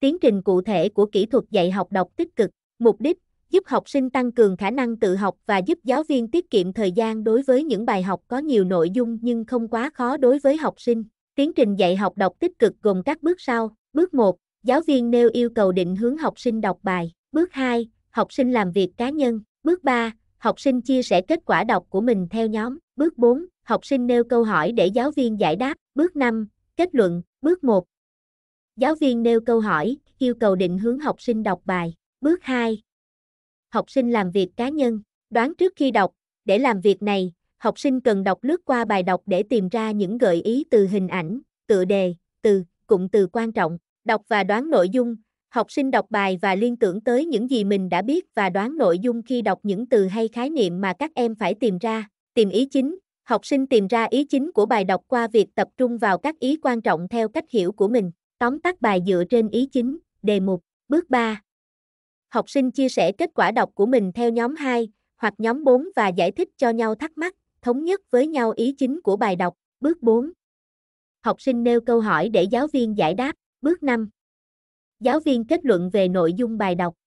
Tiến trình cụ thể của kỹ thuật dạy học đọc tích cực, mục đích giúp học sinh tăng cường khả năng tự học và giúp giáo viên tiết kiệm thời gian đối với những bài học có nhiều nội dung nhưng không quá khó đối với học sinh. Tiến trình dạy học đọc tích cực gồm các bước sau. Bước 1, giáo viên nêu yêu cầu định hướng học sinh đọc bài. Bước 2, học sinh làm việc cá nhân. Bước 3, học sinh chia sẻ kết quả đọc của mình theo nhóm. Bước 4, học sinh nêu câu hỏi để giáo viên giải đáp. Bước 5, kết luận. Bước 1, Giáo viên nêu câu hỏi, yêu cầu định hướng học sinh đọc bài. Bước 2. Học sinh làm việc cá nhân, đoán trước khi đọc, để làm việc này, học sinh cần đọc lướt qua bài đọc để tìm ra những gợi ý từ hình ảnh, tựa đề, từ, cụm từ quan trọng, đọc và đoán nội dung. Học sinh đọc bài và liên tưởng tới những gì mình đã biết và đoán nội dung khi đọc những từ hay khái niệm mà các em phải tìm ra. Tìm ý chính, học sinh tìm ra ý chính của bài đọc qua việc tập trung vào các ý quan trọng theo cách hiểu của mình Tóm tắt bài dựa trên ý chính, đề mục, bước 3. Học sinh chia sẻ kết quả đọc của mình theo nhóm 2 hoặc nhóm 4 và giải thích cho nhau thắc mắc, thống nhất với nhau ý chính của bài đọc. Bước 4. Học sinh nêu câu hỏi để giáo viên giải đáp. Bước 5. Giáo viên kết luận về nội dung bài đọc.